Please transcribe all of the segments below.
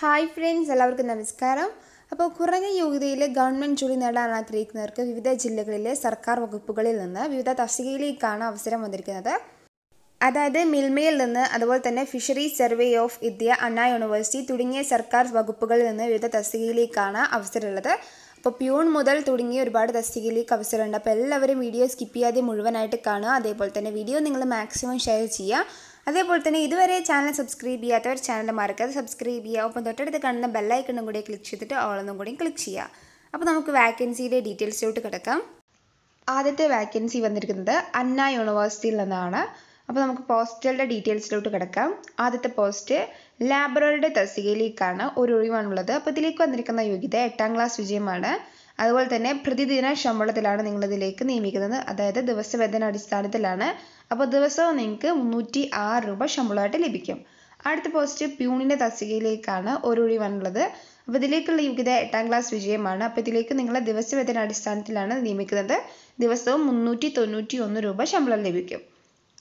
hi friends എല്ലാവർക്കും നമസ്കാരം അപ്പോൾ കുറഞ്ഞ യോഗ്യതയിൽ ഗവൺമെൻറ് ജോലി നേടാൻ ആഗ്രഹിക്കുന്നവർക്ക് വിവിധ ജില്ലകളിലെ സർക്കാർ വകുപ്പുകളിൽ നിന്ന് വിവിധ തസ്തികയിലേക്കാണ് അവസരം വന്നിരിക്കുന്നത് അതായത് മിൽമയിൽ നിന്ന് അതുപോലെ തന്നെ fisheries survey of India Anna university തുടങ്ങിയ സർക്കാർ വകുപ്പുകളിൽ നിന്ന് വിവിധ തസ്തികയിലേക്കാണ് അവസരമുള്ളത് അപ്പോൾ പ്യൂൺ മുതൽ തുടങ്ങിയ ഒരുപാട് തസ്തികയിലേക്ക് അവസരമുണ്ട് അപ്പോൾ എല്ലാവരും വീഡിയോ സ്കിപ്പ് ചെയ്യാതെ മുഴുവനായിട്ട് കാണുക അതേപോലെ തന്നെ വീഡിയോ നിങ്ങൾ മാക്സിമം ഷെയർ ചെയ്യുക അതേപോലെ തന്നെ ഇതുവരെ ചാനൽ സബ്സ്ക്രൈബ് ചെയ്യാത്തവർ ചാനൽ മറക്കാതെ സബ്സ്ക്രൈബ് ചെയ്യുക ഒപ്പം തൊട്ടടുത്ത് കാണുന്ന ബെല്ലൈക്കണും കൂടി ക്ലിക്ക് ചെയ്തിട്ട് ഓളൊന്നും കൂടി ക്ലിക്ക് ചെയ്യാം അപ്പോൾ നമുക്ക് വാക്കൻസിയുടെ ഡീറ്റെയിൽസിലോട്ട് കിടക്കാം ആദ്യത്തെ വാക്കൻസി വന്നിരിക്കുന്നത് അന്ന യൂണിവേഴ്സിറ്റിയിൽ നിന്നാണ് അപ്പോൾ നമുക്ക് പോസ്റ്റുകളുടെ ഡീറ്റെയിൽസിലോട്ട് കിടക്കാം ആദ്യത്തെ പോസ്റ്റ് ലാബറോയുടെ തസ്തികയിലേക്കാണ് ഒരു ഒഴിവാണുള്ളത് അപ്പോൾ ഇതിലേക്ക് വന്നിരിക്കുന്ന യോഗ്യത എട്ടാം ക്ലാസ് വിജയമാണ് അതുപോലെ തന്നെ പ്രതിദിന ശമ്പളത്തിലാണ് നിങ്ങളിതിലേക്ക് നിയമിക്കുന്നത് അതായത് ദിവസവേതന അടിസ്ഥാനത്തിലാണ് അപ്പോൾ ദിവസവും നിങ്ങൾക്ക് മുന്നൂറ്റി ആറ് രൂപ ശമ്പളമായിട്ട് ലഭിക്കും അടുത്ത പോസ്റ്റ് പ്യൂണിൻ്റെ തസ്തികയിലേക്കാണ് ഒരു ഒഴിവാണുള്ളത് അപ്പോൾ ഇതിലേക്കുള്ള യോഗ്യത എട്ടാം ക്ലാസ് വിജയമാണ് അപ്പോൾ ഇതിലേക്ക് നിങ്ങളെ ദിവസവേതന അടിസ്ഥാനത്തിലാണ് നിയമിക്കുന്നത് ദിവസവും മുന്നൂറ്റി തൊണ്ണൂറ്റി ഒന്ന് രൂപ ശമ്പളം ലഭിക്കും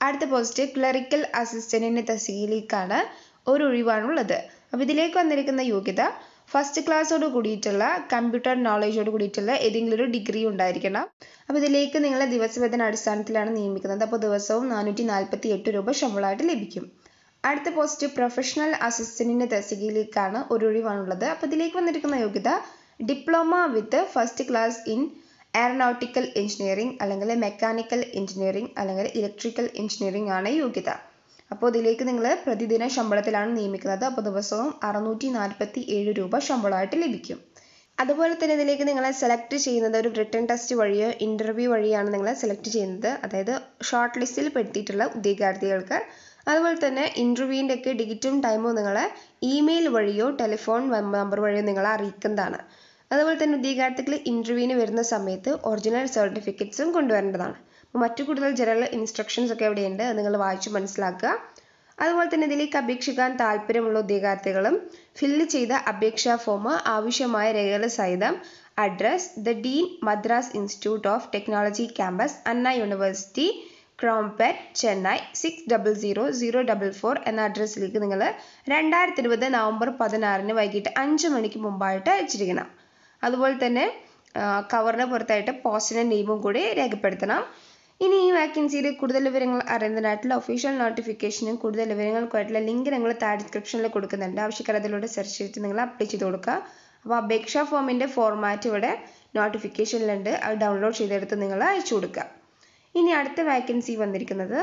അടുത്ത പോസ്റ്റ് ക്ലറിക്കൽ അസിസ്റ്റൻറ്റിൻ്റെ തസ്തികയിലേക്കാണ് ഒരു ഒഴിവാണുള്ളത് അപ്പോൾ ഇതിലേക്ക് വന്നിരിക്കുന്ന യോഗ്യത ഫസ്റ്റ് ക്ലാസ്സോട് കൂടിയിട്ടുള്ള കമ്പ്യൂട്ടർ നോളജോട് കൂടിയിട്ടുള്ള ഏതെങ്കിലും ഒരു ഡിഗ്രി ഉണ്ടായിരിക്കണം അപ്പോൾ ഇതിലേക്ക് നിങ്ങളെ ദിവസവേതന അടിസ്ഥാനത്തിലാണ് നിയമിക്കുന്നത് അപ്പോൾ ദിവസവും നാനൂറ്റി നാൽപ്പത്തി എട്ട് രൂപ ശമ്പളമായിട്ട് ലഭിക്കും അടുത്ത പോസ്റ്റ് പ്രൊഫഷണൽ അസിസ്റ്റൻറ്റിൻ്റെ തസികയിലേക്കാണ് ഒരു ഒഴിവാണുള്ളത് അപ്പോൾ ഇതിലേക്ക് വന്നിരിക്കുന്ന യോഗ്യത diploma with first class in aeronautical engineering അല്ലെങ്കിൽ മെക്കാനിക്കൽ എഞ്ചിനീയറിംഗ് അല്ലെങ്കിൽ ഇലക്ട്രിക്കൽ എഞ്ചിനീയറിംഗ് ആണ് യോഗ്യത അപ്പോൾ ഇതിലേക്ക് നിങ്ങൾ പ്രതിദിന ശമ്പളത്തിലാണ് നിയമിക്കുന്നത് അപ്പോൾ ദിവസവും അറുന്നൂറ്റി നാൽപ്പത്തി ഏഴ് രൂപ ശമ്പളമായിട്ട് ലഭിക്കും അതുപോലെ തന്നെ ഇതിലേക്ക് നിങ്ങളെ സെലക്ട് ചെയ്യുന്നത് ഒരു റിട്ടേൺ ടെസ്റ്റ് വഴിയോ ഇൻ്റർവ്യൂ വഴിയാണ് നിങ്ങളെ സെലക്ട് ചെയ്യുന്നത് അതായത് ഷോർട്ട് ലിസ്റ്റിൽ പെടുത്തിയിട്ടുള്ള ഉദ്യോഗാർത്ഥികൾക്ക് അതുപോലെ തന്നെ ഇൻ്റർവ്യൂവിൻ്റെ ഒക്കെ ഡേറ്റും ടൈമും നിങ്ങളെ ഇമെയിൽ വഴിയോ ടെലിഫോൺ നമ്പർ വഴിയോ നിങ്ങളെ അറിയിക്കുന്നതാണ് അതുപോലെ തന്നെ ഉദ്യോഗാർത്ഥികൾ ഇൻ്റർവ്യൂവിന് വരുന്ന സമയത്ത് ഒറിജിനൽ സർട്ടിഫിക്കറ്റ്സും കൊണ്ടുവരേണ്ടതാണ് മറ്റു കൂടുതൽ ജനറൽ ഇൻസ്ട്രക്ഷൻസ് ഒക്കെ ഇവിടെയുണ്ട് അത് നിങ്ങൾ വായിച്ച് മനസ്സിലാക്കുക അതുപോലെ തന്നെ ഇതിലേക്ക് അപേക്ഷിക്കാൻ താല്പര്യമുള്ള ഉദ്യോഗാർത്ഥികളും ഫില്ല് ചെയ്ത അപേക്ഷാ ഫോം ആവശ്യമായ രേഖകൾ സഹിതം address the dean Madras institute of technology campus Anna university Chromepet Chennai six double zero zero double four എന്ന അഡ്രസ്സിലേക്ക് നിങ്ങൾ രണ്ടായിരത്തി ഇരുപത് നവംബർ പതിനാറിന് വൈകിട്ട് അഞ്ച് മണിക്ക് മുമ്പായിട്ട് അയച്ചിരിക്കണം അതുപോലെ തന്നെ കവറിന് പുറത്തായിട്ട് പോസ്റ്റിൻ്റെ നെയിമും കൂടി രേഖപ്പെടുത്തണം ഇനി ഈ വാക്കൻസിയുടെ കൂടുതൽ വിവരങ്ങൾ അറിയുന്നതിനായിട്ടുള്ള ഒഫീഷ്യൽ നോട്ടിഫിക്കേഷനും കൂടുതൽ വിവരങ്ങൾക്കുമായിട്ടുള്ള ലിങ്ക് ഞങ്ങൾ താഴെ ഡിസ്ക്രിപ്ഷനിൽ കൊടുക്കുന്നുണ്ട് ആവശ്യക്കാർ അതിലൂടെ സെർച്ച് ചെയ്തിട്ട് നിങ്ങൾ അപ്ലൈ ചെയ്ത് കൊടുക്കുക അപ്പോൾ അപേക്ഷാ ഫോമിൻ്റെ ഫോർമാറ്റ് ഇവിടെ നോട്ടിഫിക്കേഷനിലുണ്ട് അത് ഡൗൺലോഡ് ചെയ്തെടുത്ത് നിങ്ങൾ അയച്ചു കൊടുക്കുക ഇനി അടുത്ത വാക്കൻസി വന്നിരിക്കുന്നത്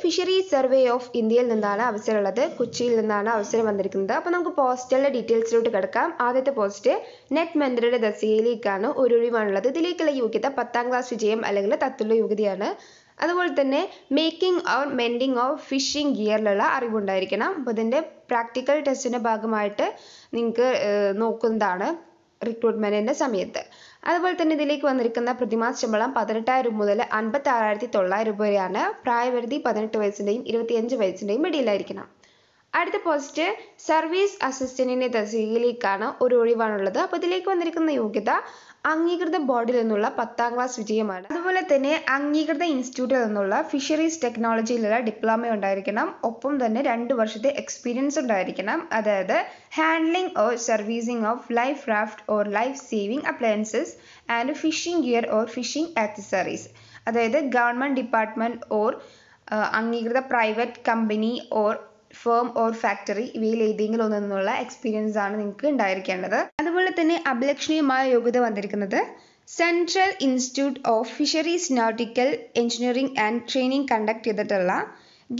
ഫിഷറീസ് സർവേ ഓഫ് ഇന്ത്യയിൽ നിന്നാണ് അവസരമുള്ളത് കൊച്ചിയിൽ നിന്നാണ് അവസരം വന്നിരിക്കുന്നത് അപ്പോൾ നമുക്ക് പോസ്റ്റലിന്റെ ഡീറ്റെയിൽസിലോട്ട് കിടക്കാം ആദ്യത്തെ പോസ്റ്റ് നെറ്റ് മെൻഡറുടെ ദസയിലേക്കാണ് ഒരു ഒഴിവാണുള്ളത് ഇതിലേക്കുള്ള യോഗ്യത പത്താം ക്ലാസ് വിജയം അല്ലെങ്കിൽ തത്തുള്ള യോഗ്യതയാണ് അതുപോലെ തന്നെ making or mending of fishing ഗിയറിലുള്ള അറിവുണ്ടായിരിക്കണം അപ്പോൾ ഇതിൻ്റെ പ്രാക്ടിക്കൽ ടെസ്റ്റിൻ്റെ ഭാഗമായിട്ട് നിങ്ങൾക്ക് നോക്കുന്നതാണ് റിക്രൂട്ട്മെൻറ്റിൻ്റെ സമയത്ത് അതുപോലെ തന്നെ ഇതിലേക്ക് വന്നിരിക്കുന്ന പ്രതിമാസ ശമ്പളം പതിനെട്ടായിരം മുതൽ അൻപത്തി ആറായിരത്തി തൊള്ളായിരം രൂപ വരെയാണ് പ്രായപരിധി പതിനെട്ട് വയസ്സിൻ്റെയും ഇരുപത്തിയഞ്ച് വയസ്സിൻ്റെയും ഇടയിലായിരിക്കണം അടുത്ത പോസ്റ്റ് സർവീസ് അസിസ്റ്റന്റിന്റെ തസ്തികയിലേക്കാണ് ഒരു ഒഴിവാണുള്ളത് അപ്പൊ ഇതിലേക്ക് വന്നിരിക്കുന്ന യോഗ്യത അംഗീകൃത ബോർഡിൽ നിന്നുള്ള പത്താം ക്ലാസ് വിജയമാണ് അതുപോലെ തന്നെ അംഗീകൃത ഇൻസ്റ്റിറ്റ്യൂട്ടിൽ നിന്നുള്ള ഫിഷറീസ് ടെക്നോളജിയിലുള്ള ഡിപ്ലോമ ഉണ്ടായിരിക്കണം ഒപ്പം തന്നെ രണ്ട് വർഷത്തെ എക്സ്പീരിയൻസ് ഉണ്ടായിരിക്കണം അതായത് handling or servicing of life raft or life saving appliances and fishing gear or fishing accessories അതായത് ഗവൺമെൻറ് ഡിപ്പാർട്ട്മെൻറ്റ് ഓർ അംഗീകൃത private company or firm or factory ഇവയിൽ ഏതെങ്കിലും ഒന്നിൽ നിന്നുള്ള എക്സ്പീരിയൻസ് ആണ് നിങ്ങൾക്ക് ഉണ്ടായിരിക്കേണ്ടത് അതുപോലെ തന്നെ അഭിലക്ഷണീയമായ യോഗ്യത വന്നിരിക്കുന്നത് central institute of fisheries nautical engineering and training conduct ചെയ്തിട്ടുള്ള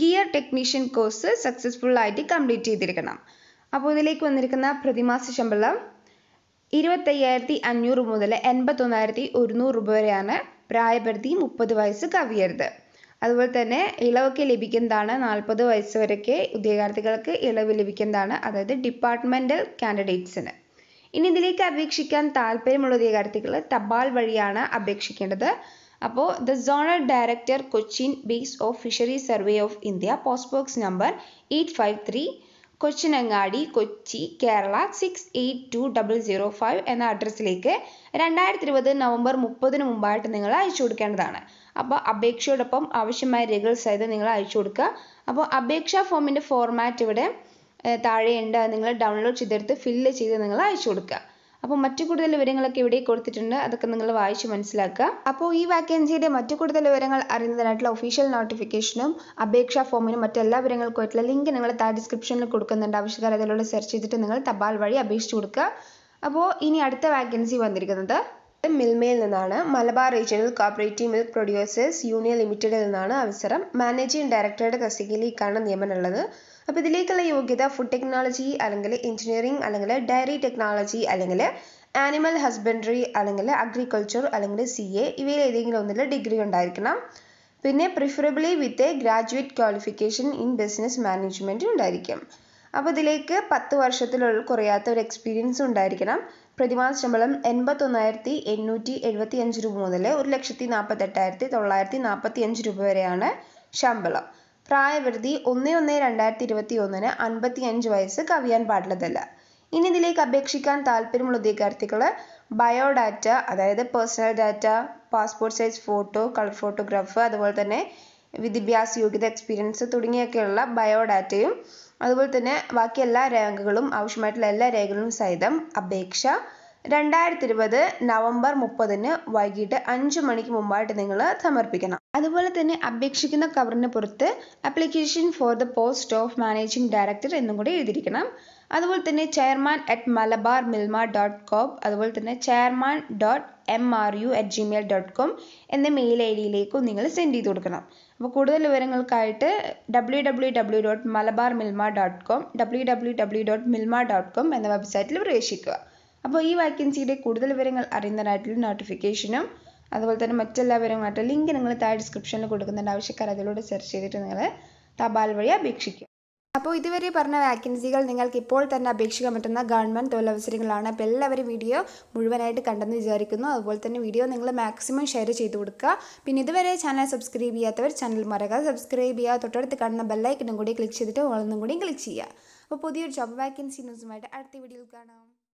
ഗിയർ ടെക്നീഷ്യൻ കോഴ്സ് സക്സസ്ഫുൾ ആയിട്ട് കംപ്ലീറ്റ് ചെയ്തിരിക്കണം അപ്പോൾ ഇതിലേക്ക് വന്നിരിക്കുന്ന പ്രതിമാസ ശമ്പളം ഇരുപത്തയ്യായിരത്തി അഞ്ഞൂറ് മുതൽ എൺപത്തൊന്നായിരത്തി ഒരുന്നൂറ് രൂപ വരെയാണ് പ്രായപരിധി മുപ്പത് വയസ്സ് കവിയരുത് അതുപോലെ തന്നെ ഇളവൊക്കെ ലഭിക്കുന്നതാണ് നാൽപ്പത് വയസ്സ് വരെയൊക്കെ ഉദ്യോഗാർത്ഥികൾക്ക് ഇളവ് ലഭിക്കുന്നതാണ് അതായത് ഡിപ്പാർട്ട്മെൻറ്റൽ കാൻഡിഡേറ്റ്സിന് ഇനി ഇതിലേക്ക് അപേക്ഷിക്കാൻ താല്പര്യമുള്ള ഉദ്യോഗാർത്ഥികൾ തപാൽ വഴിയാണ് അപേക്ഷിക്കേണ്ടത് അപ്പോൾ the zonal director Cochin base of fishery survey of India post box number eight five three Kochangadi Kochi Kerala six eight two double zero five എന്ന അഡ്രസ്സിലേക്ക് രണ്ടായിരത്തി ഇരുപത് നവംബർ മുപ്പതിന് മുമ്പായിട്ട് നിങ്ങൾ അയച്ചു കൊടുക്കേണ്ടതാണ് അപ്പോൾ അപേക്ഷയോടൊപ്പം ആവശ്യമായ രേഖകൾ സഹിതം നിങ്ങൾ അയച്ചു കൊടുക്കുക അപ്പോൾ അപേക്ഷാ ഫോമിൻ്റെ ഫോർമാറ്റ് ഇവിടെ താഴെയുണ്ട് നിങ്ങൾ ഡൗൺലോഡ് ചെയ്തെടുത്ത് ഫില്ല് ചെയ്ത് നിങ്ങൾ അയച്ചു കൊടുക്കുക അപ്പോൾ മറ്റു കൂടുതൽ വിവരങ്ങളൊക്കെ ഇവിടെ കൊടുത്തിട്ടുണ്ട് അതൊക്കെ നിങ്ങൾ വായിച്ച് മനസ്സിലാക്കുക അപ്പോൾ ഈ വാക്കൻസിയുടെ മറ്റു കൂടുതൽ വിവരങ്ങൾ അറിയുന്നതിനായിട്ടുള്ള ഒഫീഷ്യൽ നോട്ടിഫിക്കേഷനും അപേക്ഷാ ഫോമിനും മറ്റെല്ലാ വിവരങ്ങൾക്കുമായിട്ടുള്ള ലിങ്ക് നിങ്ങൾ താഴെ ഡിസ്ക്രിപ്ഷനിൽ കൊടുക്കുന്നുണ്ട് ആവശ്യക്കാർ അതിലൂടെ സെർച്ച് ചെയ്തിട്ട് നിങ്ങൾ തപാൽ വഴി അപേക്ഷിച്ച് കൊടുക്കുക അപ്പോൾ ഇനി അടുത്ത വാക്കൻസി വന്നിരിക്കുന്നത് മിൽമയിൽ നിന്നാണ് Malabar regional cooperative milk producers union ലിമിറ്റഡിൽ നിന്നാണ് അവസരം മാനേജിംഗ് ഡയറക്ടറുടെ തസ്തികയിലേക്കാണ് നിയമനമുള്ളത് അപ്പോൾ ഇതിലേക്കുള്ള യോഗ്യത ഫുഡ് ടെക്നോളജി അല്ലെങ്കിൽ എഞ്ചിനീയറിംഗ് അല്ലെങ്കിൽ ഡയറി ടെക്നോളജി അല്ലെങ്കിൽ ആനിമൽ ഹസ്ബൻഡറി അല്ലെങ്കിൽ അഗ്രികൾച്ചർ അല്ലെങ്കിൽ സി എ ഇവയിൽ ഏതെങ്കിലും ഒന്നിൽ ഡിഗ്രി ഉണ്ടായിരിക്കണം പിന്നെ preferably with a graduate qualification in business management ഉണ്ടായിരിക്കും അപ്പോൾ ഇതിലേക്ക് പത്ത് വർഷത്തിലുള്ള കുറയാത്ത ഒരു എക്സ്പീരിയൻസ് ഉണ്ടായിരിക്കണം പ്രതിമാസ ശമ്പളം എൺപത്തൊന്നായിരത്തി എണ്ണൂറ്റി എഴുപത്തി അഞ്ച് രൂപ മുതൽ ഒരു ലക്ഷത്തി നാൽപ്പത്തെട്ടായിരത്തി തൊള്ളായിരത്തി നാൽപ്പത്തി അഞ്ച് രൂപ വരെയാണ് ശമ്പളം പ്രായപരിധി ഒന്ന് ഒന്ന് രണ്ടായിരത്തി ഇരുപത്തി ഒന്നിന് അഞ്ച് വയസ്സ് കവിയാൻ പാടുള്ളതല്ല ഇനി ഇതിലേക്ക് അപേക്ഷിക്കാൻ താല്പര്യമുള്ള ഉദ്യോഗാർത്ഥികൾ ബയോഡാറ്റ അതായത് personal data passport size photo colour photograph അതുപോലെ തന്നെ വിദ്യാഭ്യാസ യോഗ്യത എക്സ്പീരിയൻസ് തുടങ്ങിയൊക്കെയുള്ള ബയോഡാറ്റയും അതുപോലെ തന്നെ ബാക്കി എല്ലാ രേഖകളും ആവശ്യമായിട്ടുള്ള എല്ലാ രേഖകളും സഹിതം അപേക്ഷ രണ്ടായിരത്തി ഇരുപത് നവംബർ മുപ്പതിന് വൈകിട്ട് അഞ്ചു മണിക്ക് മുമ്പായിട്ട് നിങ്ങൾ സമർപ്പിക്കണം അതുപോലെ തന്നെ അപേക്ഷിക്കുന്ന കവറിന് പുറത്ത് application for the post of managing director എന്നും കൂടി എഴുതിയിരിക്കണം അതുപോലെ തന്നെ chairman at Malabar Milma dot com അതുപോലെ തന്നെ chairman dot M R U at Gmail dot com എന്ന മെയിൽ ഐ ഡിയിലേക്കും നിങ്ങൾ സെൻഡ് ചെയ്ത് കൊടുക്കണം അപ്പോൾ കൂടുതൽ വിവരങ്ങൾക്കായിട്ട് W W W dot Malabar Milma dot com W W W dot Milma dot com എന്ന വെബ്സൈറ്റിൽ പ്രവേശിക്കുക അപ്പോൾ ഈ വാക്കൻസിയുടെ കൂടുതൽ വിവരങ്ങൾ അറിയുന്നതിനായിട്ടുള്ള നോട്ടിഫിക്കേഷനും അതുപോലെ തന്നെ മറ്റെല്ലാ വിവരങ്ങളുമായിട്ട് ലിങ്ക് നിങ്ങൾ താഴെ ഡിസ്ക്രിപ്ഷനിൽ കൊടുക്കുന്നുണ്ട് ആവശ്യക്കാർ അതിലൂടെ സെർച്ച് ചെയ്തിട്ട് നിങ്ങൾ തപാൽ വഴി അപേക്ഷിക്കും അപ്പോൾ ഇതുവരെ പറഞ്ഞ വാക്കൻസികൾ നിങ്ങൾക്ക് ഇപ്പോൾ തന്നെ അപേക്ഷിക്കാൻ പറ്റുന്ന ഗവൺമെൻറ് തൊഴിലവസരങ്ങളാണ് അപ്പോൾ എല്ലാവരും വീഡിയോ മുഴുവനായിട്ട് കണ്ടെന്ന് വിചാരിക്കുന്നു അതുപോലെ തന്നെ വീഡിയോ നിങ്ങൾ മാക്സിമം ഷെയർ ചെയ്ത് കൊടുക്കുക പിന്നെ ഇതുവരെ ചാനൽ സബ്സ്ക്രൈബ് ചെയ്യാത്തവർ ചാനൽ മറക്കുക സബ്സ്ക്രൈബ് ചെയ്യുക തൊട്ടടുത്ത് കാണുന്ന ബെല്ലൈക്കനും കൂടി ക്ലിക്ക് ചെയ്തിട്ട് ഓളൊന്നും കൂടി ക്ലിക്ക് ചെയ്യുക അപ്പോൾ പുതിയൊരു ജോബ് വാക്കൻസി ന്യൂസുമായിട്ട് അടുത്ത വീഡിയോയിൽ കാണാം